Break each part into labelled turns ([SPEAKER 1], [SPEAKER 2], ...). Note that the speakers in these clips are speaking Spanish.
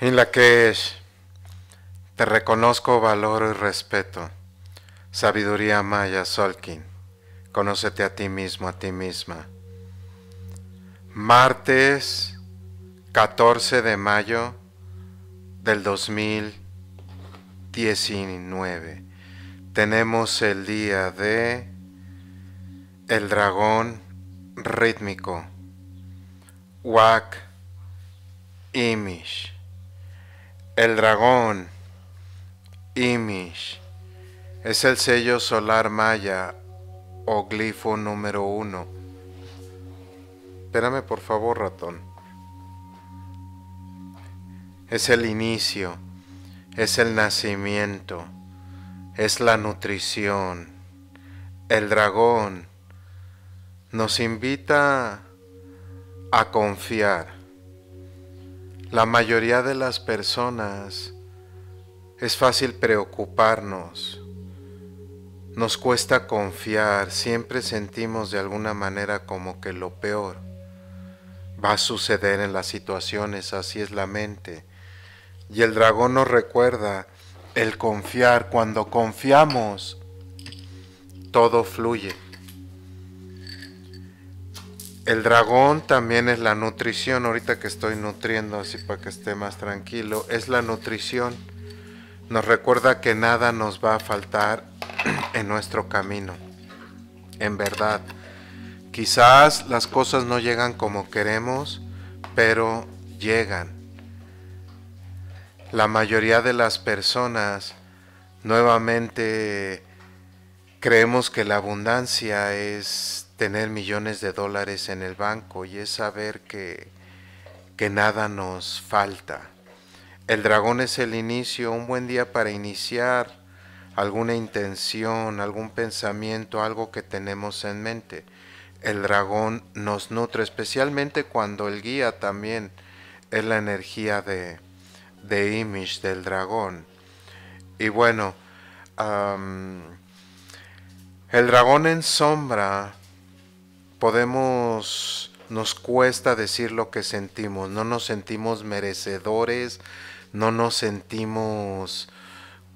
[SPEAKER 1] en la que te reconozco valor y respeto. Sabiduría Maya Solkin, conócete a ti mismo, a ti misma. Martes 14 de mayo del 2019. Tenemos el día de el dragón rítmico. Wak Imish. El dragón, Imish, es el sello solar maya o glifo número uno. Espérame por favor, ratón. Es el inicio, es el nacimiento, es la nutrición. El dragón nos invita a confiar la mayoría de las personas es fácil preocuparnos, nos cuesta confiar, siempre sentimos de alguna manera como que lo peor va a suceder en las situaciones, así es la mente. Y el dragón nos recuerda el confiar, cuando confiamos, todo fluye. El dragón también es la nutrición, ahorita que estoy nutriendo así para que esté más tranquilo, es la nutrición. Nos recuerda que nada nos va a faltar en nuestro camino. En verdad, quizás las cosas no llegan como queremos, pero llegan. La mayoría de las personas nuevamente creemos que la abundancia es tener millones de dólares en el banco y es saber que, que nada nos falta. El dragón es el inicio, un buen día para iniciar alguna intención, algún pensamiento, algo que tenemos en mente. El dragón nos nutre, especialmente cuando el guía también es la energía de, de Image del dragón. Y bueno, el dragón en sombra podemos, nos cuesta decir lo que sentimos, no nos sentimos merecedores, no nos sentimos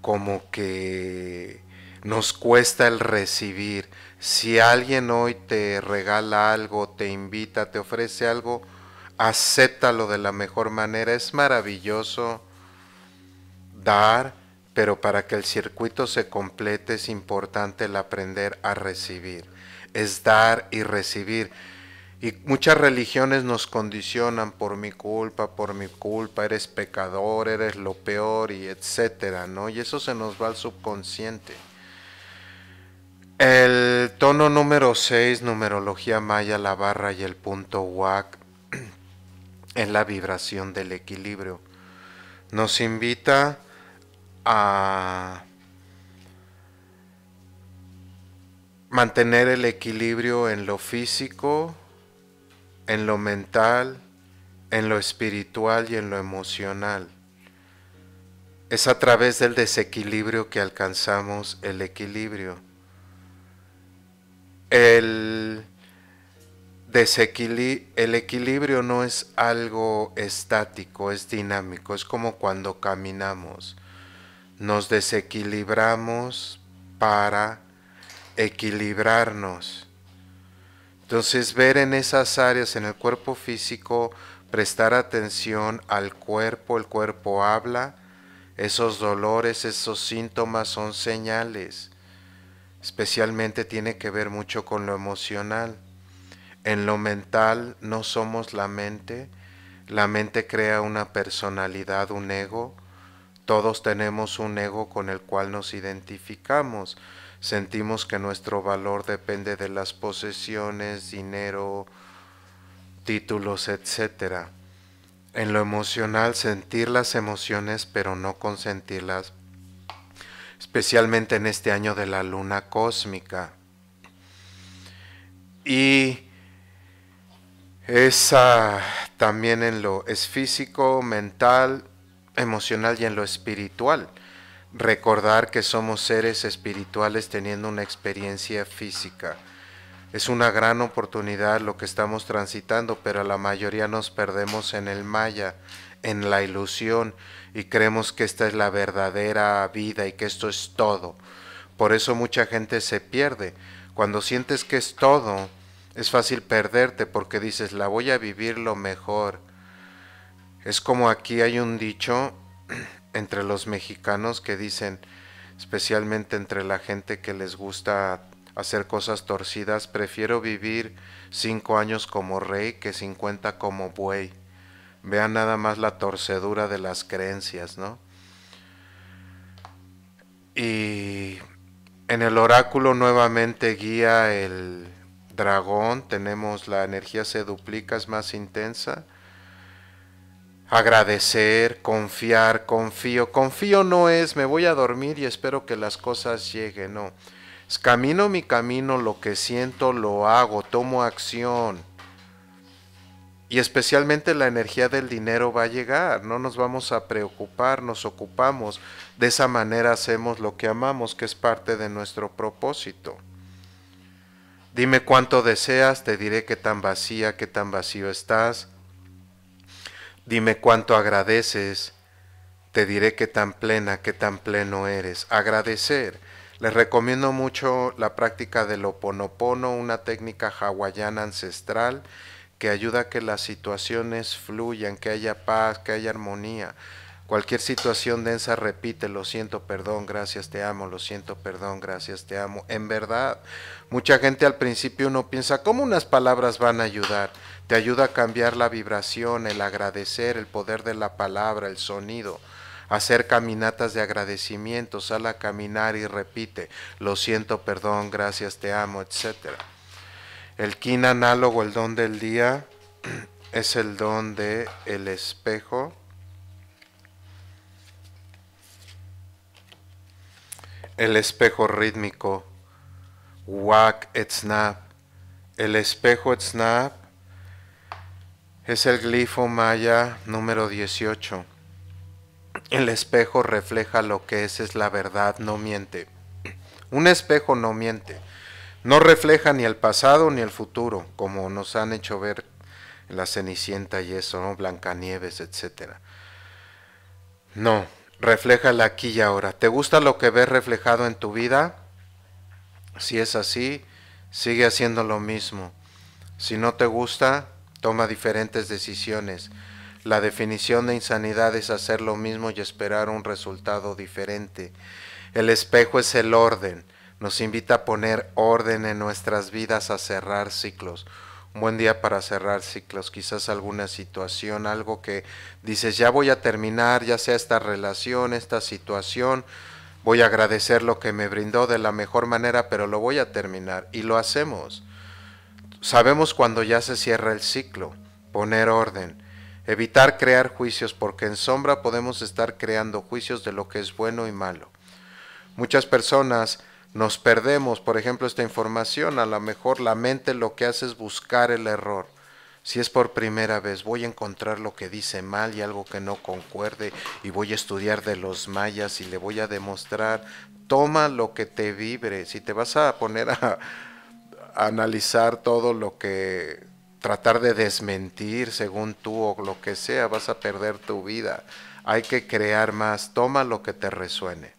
[SPEAKER 1] como que nos cuesta el recibir. Si alguien hoy te regala algo, te invita, te ofrece algo, acéptalo de la mejor manera. Es maravilloso dar, pero para que el circuito se complete es importante el aprender a recibir es dar y recibir. Y muchas religiones nos condicionan por mi culpa, por mi culpa, eres pecador, eres lo peor y etcétera, ¿no? Y eso se nos va al subconsciente. El tono número 6, numerología maya, la barra y el punto WAC, es la vibración del equilibrio. Nos invita a mantener el equilibrio en lo físico, en lo mental, en lo espiritual y en lo emocional. Es a través del desequilibrio que alcanzamos el equilibrio. El, el equilibrio no es algo estático, es dinámico, es como cuando caminamos. Nos desequilibramos para equilibrarnos. Entonces ver en esas áreas, en el cuerpo físico, prestar atención al cuerpo, el cuerpo habla, esos dolores, esos síntomas son señales. Especialmente tiene que ver mucho con lo emocional. En lo mental no somos la mente. La mente crea una personalidad, un ego. Todos tenemos un ego con el cual nos identificamos sentimos que nuestro valor depende de las posesiones, dinero, títulos, etc. En lo emocional, sentir las emociones pero no consentirlas, especialmente en este año de la luna cósmica. Y esa también en lo es físico, mental, emocional y en lo espiritual recordar que somos seres espirituales teniendo una experiencia física. Es una gran oportunidad lo que estamos transitando, pero la mayoría nos perdemos en el maya, en la ilusión, y creemos que esta es la verdadera vida y que esto es todo. Por eso mucha gente se pierde. Cuando sientes que es todo, es fácil perderte porque dices, la voy a vivir lo mejor. Es como aquí hay un dicho entre los mexicanos que dicen, especialmente entre la gente que les gusta hacer cosas torcidas, prefiero vivir cinco años como rey que 50 como buey. Vean nada más la torcedura de las creencias, ¿no? Y en el oráculo nuevamente guía el dragón, tenemos la energía se duplica, es más intensa Agradecer, confiar, confío. Confío no es me voy a dormir y espero que las cosas lleguen, no. camino mi camino, lo que siento lo hago, tomo acción. Y especialmente la energía del dinero va a llegar, no nos vamos a preocupar, nos ocupamos. De esa manera hacemos lo que amamos, que es parte de nuestro propósito. Dime cuánto deseas, te diré qué tan vacía, qué tan vacío estás. Dime cuánto agradeces, te diré qué tan plena, qué tan pleno eres. Agradecer. Les recomiendo mucho la práctica del oponopono, una técnica hawaiana ancestral que ayuda a que las situaciones fluyan, que haya paz, que haya armonía. Cualquier situación densa repite, lo siento, perdón, gracias, te amo, lo siento, perdón, gracias, te amo. En verdad, mucha gente al principio no piensa cómo unas palabras van a ayudar te ayuda a cambiar la vibración, el agradecer, el poder de la palabra, el sonido. Hacer caminatas de agradecimiento, sal a caminar y repite, lo siento, perdón, gracias, te amo, etc. El kin análogo, el don del día, es el don de el espejo. El espejo rítmico, wak et snap. El espejo et snap es el glifo maya número 18. El espejo refleja lo que es, es la verdad, no miente. Un espejo no miente. No refleja ni el pasado ni el futuro, como nos han hecho ver la Cenicienta y eso, ¿no? Blancanieves, etcétera. No, refleja la aquí y ahora. ¿Te gusta lo que ves reflejado en tu vida? Si es así, sigue haciendo lo mismo. Si no te gusta, toma diferentes decisiones. La definición de insanidad es hacer lo mismo y esperar un resultado diferente. El espejo es el orden. Nos invita a poner orden en nuestras vidas, a cerrar ciclos. Un buen día para cerrar ciclos, quizás alguna situación, algo que dices, ya voy a terminar, ya sea esta relación, esta situación, voy a agradecer lo que me brindó de la mejor manera, pero lo voy a terminar. Y lo hacemos. Sabemos cuando ya se cierra el ciclo, poner orden, evitar crear juicios porque en sombra podemos estar creando juicios de lo que es bueno y malo. Muchas personas nos perdemos, por ejemplo, esta información, a lo mejor la mente lo que hace es buscar el error. Si es por primera vez, voy a encontrar lo que dice mal y algo que no concuerde y voy a estudiar de los mayas y le voy a demostrar, toma lo que te vibre, si te vas a poner a, analizar todo lo que tratar de desmentir según tú o lo que sea, vas a perder tu vida. Hay que crear más, toma lo que te resuene.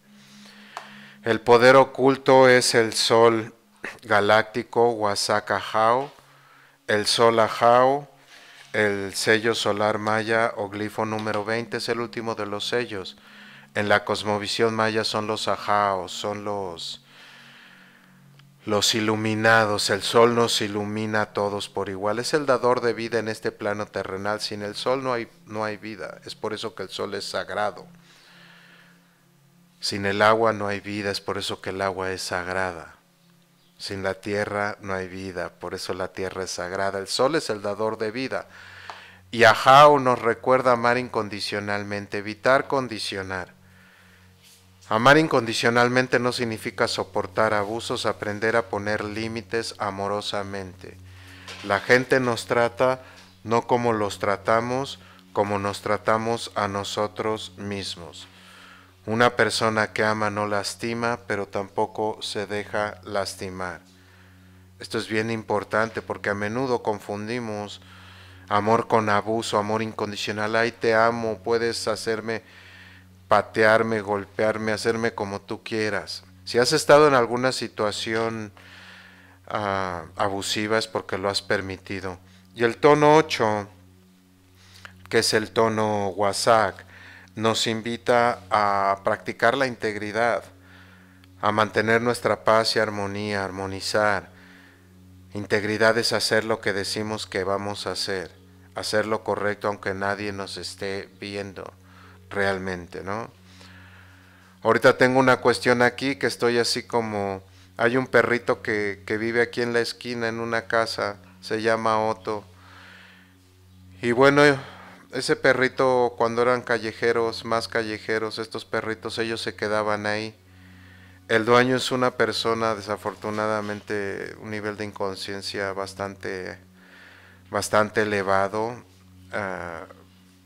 [SPEAKER 1] El poder oculto es el sol galáctico Huasaca el sol Ajao, el sello solar maya o glifo número 20 es el último de los sellos. En la cosmovisión maya son los Ajaos, son los los iluminados. El sol nos ilumina a todos por igual. Es el dador de vida en este plano terrenal. Sin el sol no hay, no hay vida. Es por eso que el sol es sagrado. Sin el agua no hay vida. Es por eso que el agua es sagrada. Sin la tierra no hay vida. Por eso la tierra es sagrada. El sol es el dador de vida. Y Ajao nos recuerda amar incondicionalmente, evitar condicionar. Amar incondicionalmente no significa soportar abusos, aprender a poner límites amorosamente. La gente nos trata no como los tratamos, como nos tratamos a nosotros mismos. Una persona que ama no lastima, pero tampoco se deja lastimar. Esto es bien importante porque a menudo confundimos amor con abuso, amor incondicional. Ay, te amo, puedes hacerme patearme, golpearme, hacerme como tú quieras. Si has estado en alguna situación ah, abusiva es porque lo has permitido. Y el tono 8, que es el tono WhatsApp, nos invita a practicar la integridad, a mantener nuestra paz y armonía, armonizar. Integridad es hacer lo que decimos que vamos a hacer, hacer lo correcto aunque nadie nos esté viendo realmente, ¿no? Ahorita tengo una cuestión aquí que estoy así como... Hay un perrito que, vive aquí en la esquina, en una casa, se llama Otto. Y bueno, ese perrito cuando eran callejeros, más callejeros, estos perritos, ellos se quedaban ahí. El dueño es una persona, desafortunadamente, un nivel de inconsciencia bastante, bastante elevado. Ah,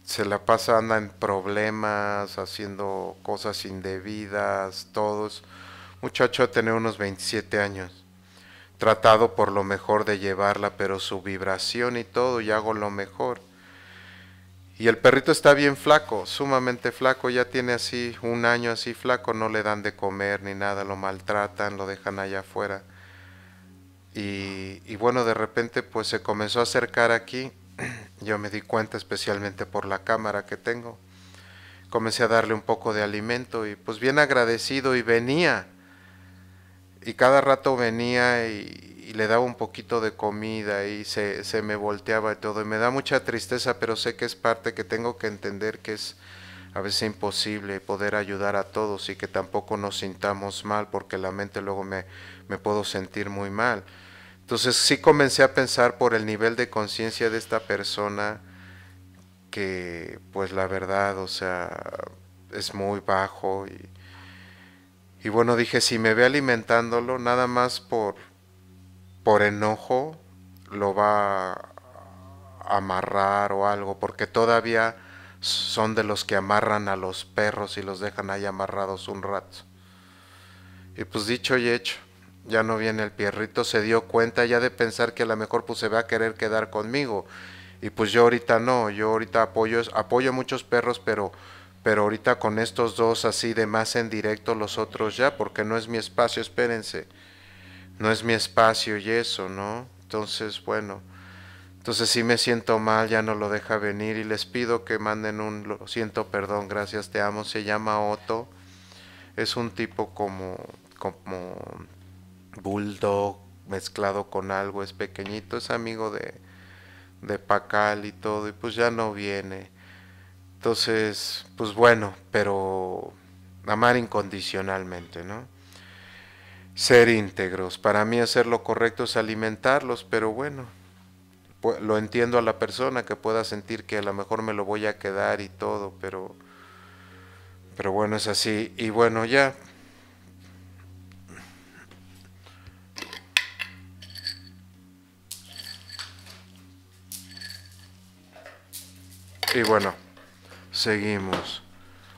[SPEAKER 1] se la pasa, anda en problemas, haciendo cosas indebidas, todos. Muchacho tiene unos 27 años. Tratado por lo mejor de llevarla, pero su vibración y todo, y hago lo mejor. Y el perrito está bien flaco, sumamente flaco, ya tiene así un año así flaco, no le dan de comer ni nada, lo maltratan, lo dejan allá afuera. y bueno, de repente pues se comenzó a acercar aquí yo me di cuenta especialmente por la cámara que tengo. Comencé a darle un poco de alimento y pues bien agradecido y venía. Y cada rato venía y, le daba un poquito de comida y se, me volteaba y todo. Y me da mucha tristeza, pero sé que es parte que tengo que entender que es a veces imposible poder ayudar a todos y que tampoco nos sintamos mal porque la mente luego me, me puedo sentir muy mal entonces sí comencé a pensar por el nivel de conciencia de esta persona que pues la verdad, o sea, es muy bajo y, y bueno, dije, si me ve alimentándolo, nada más por, por enojo, lo va a amarrar o algo, porque todavía son de los que amarran a los perros y los dejan ahí amarrados un rato. Y pues dicho y hecho, ya no viene el Pierrito, se dio cuenta ya de pensar que a lo mejor pues se va a querer quedar conmigo. Y pues yo ahorita no, yo ahorita apoyo, apoyo muchos perros, pero, pero ahorita con estos dos así de más en directo los otros ya, porque no es mi espacio, espérense. No es mi espacio y eso, ¿no? Entonces, bueno. Entonces si me siento mal, ya no lo deja venir y les pido que manden un lo siento, perdón, gracias, te amo. Se llama Otto. Es un tipo como como bulldog mezclado con algo, es pequeñito, es amigo de, de Pacal y todo, y pues ya no viene. Entonces, pues bueno, pero amar incondicionalmente, ¿no? Ser íntegros. Para mí hacer lo correcto es alimentarlos, pero bueno, pues, lo entiendo a la persona que pueda sentir que a lo mejor me lo voy a quedar y todo, pero, pero bueno, es así. Y bueno, ya Y bueno, seguimos.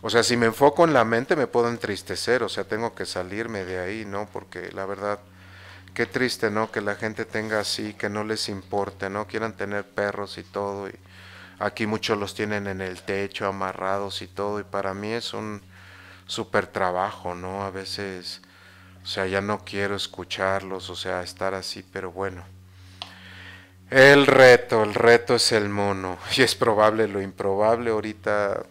[SPEAKER 1] O sea, si me enfoco en la mente me puedo entristecer, o sea, tengo que salirme de ahí, ¿no? Porque la verdad, qué triste, ¿no? Que la gente tenga así, que no les importe, ¿no? Quieran tener perros y todo, y aquí muchos los tienen en el techo, amarrados y todo, y para mí es un súper trabajo, ¿no? A veces, o sea, ya no quiero escucharlos, o sea, estar así, pero bueno. El reto, el reto es el mono. Y es probable lo improbable. Ahorita,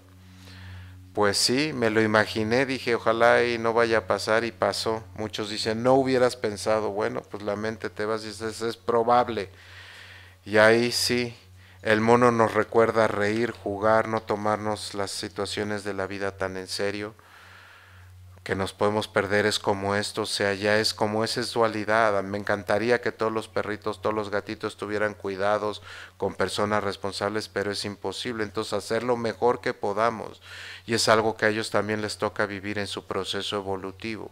[SPEAKER 1] pues sí, me lo imaginé. Dije, ojalá y no vaya a pasar y pasó. Muchos dicen, no hubieras pensado. Bueno, pues la mente te vas y dices, es probable. Y ahí sí, el mono nos recuerda reír, jugar, no tomarnos las situaciones de la vida tan en serio que nos podemos perder es como esto, o sea, ya es como esa es dualidad. Me encantaría que todos los perritos, todos los gatitos tuvieran cuidados con personas responsables, pero es imposible. Entonces, hacer lo mejor que podamos. Y es algo que a ellos también les toca vivir en su proceso evolutivo.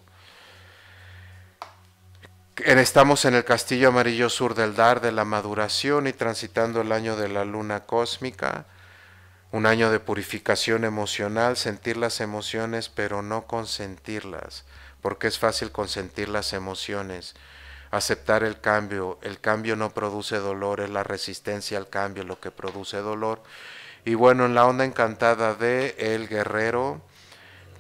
[SPEAKER 1] Estamos en el castillo amarillo sur del Dar de la maduración y transitando el año de la luna cósmica un año de purificación emocional, sentir las emociones pero no consentirlas, porque es fácil consentir las emociones, aceptar el cambio, el cambio no produce dolor, es la resistencia al cambio lo que produce dolor. Y bueno, en la onda encantada de El Guerrero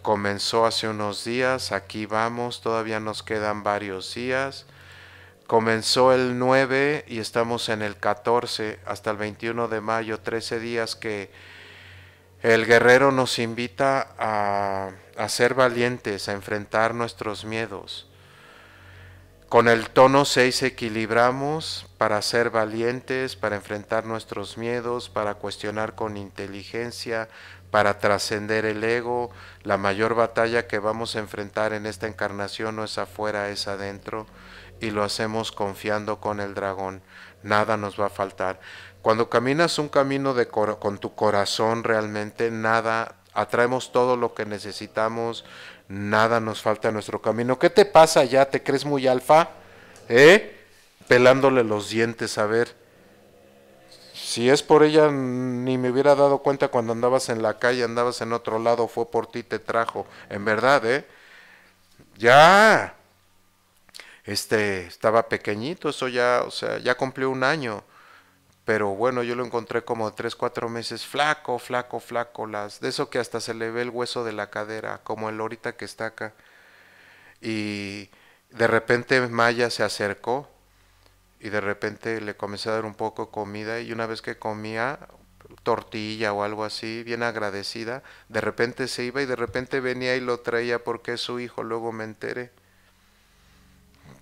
[SPEAKER 1] comenzó hace unos días, aquí vamos, todavía nos quedan varios días. Comenzó el 9 y estamos en el 14 hasta el 21 de mayo, 13 días que el guerrero nos invita a, ser valientes, a enfrentar nuestros miedos. Con el tono 6 equilibramos para ser valientes, para enfrentar nuestros miedos, para cuestionar con inteligencia, para trascender el ego. La mayor batalla que vamos a enfrentar en esta encarnación no es afuera, es adentro. Y lo hacemos confiando con el dragón. Nada nos va a faltar. Cuando caminas un camino de con tu corazón realmente, nada, atraemos todo lo que necesitamos, nada nos falta en nuestro camino. ¿Qué te pasa ya? ¿Te crees muy alfa? ¿Eh? Pelándole los dientes, a ver. Si es por ella, ni me hubiera dado cuenta cuando andabas en la calle, andabas en otro lado, fue por ti, te trajo. En verdad, ¿eh? Ya. Este, estaba pequeñito, eso ya, o sea, ya cumplió un año. Pero bueno, yo lo encontré como tres, cuatro meses flaco, flaco, flaco, las, de eso que hasta se le ve el hueso de la cadera, como el ahorita que está acá. Y de repente Maya se acercó y de repente le comencé a dar un poco de comida y una vez que comía tortilla o algo así, bien agradecida, de repente se iba y de repente venía y lo traía porque es su hijo, luego me enteré.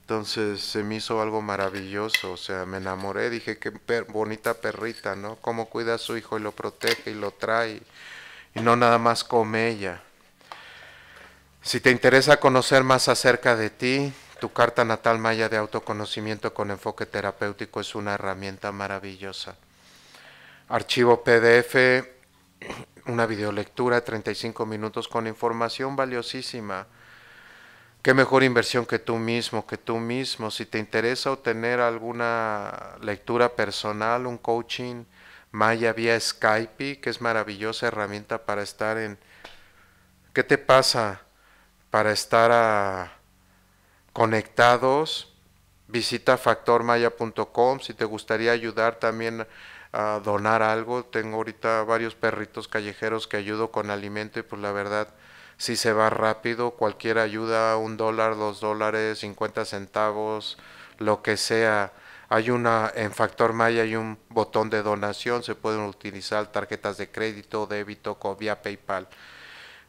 [SPEAKER 1] Entonces se me hizo algo maravilloso, o sea, me enamoré, dije, qué bonita perrita, ¿no? Cómo cuida a su hijo y lo protege y lo trae, y no nada más come ella. Si te interesa conocer más acerca de ti, tu carta natal maya de autoconocimiento con enfoque terapéutico es una herramienta maravillosa. Archivo PDF, una videolectura, 35 minutos con información valiosísima qué mejor inversión que tú mismo, que tú mismo. Si te interesa obtener alguna lectura personal, un coaching, Maya vía Skype, que es maravillosa herramienta para estar en... ¿Qué te pasa? Para estar a... Ah, conectados. Visita factormaya.com si te gustaría ayudar también a donar algo. Tengo ahorita varios perritos callejeros que ayudo con alimento y pues la verdad si se va rápido, cualquier ayuda, un dólar, dos dólares, cincuenta centavos, lo que sea. Hay una, en Factor Maya hay un botón de donación, se pueden utilizar tarjetas de crédito, débito, vía PayPal.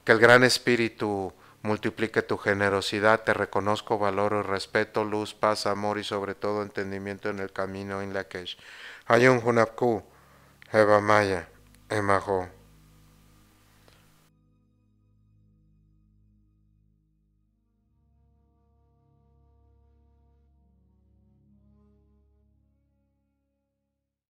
[SPEAKER 1] Que el gran espíritu multiplique tu generosidad, te reconozco, valoro, respeto, luz, paz, amor y sobre todo entendimiento en el camino en la que un Hunapku, Eva Maya, Emajo.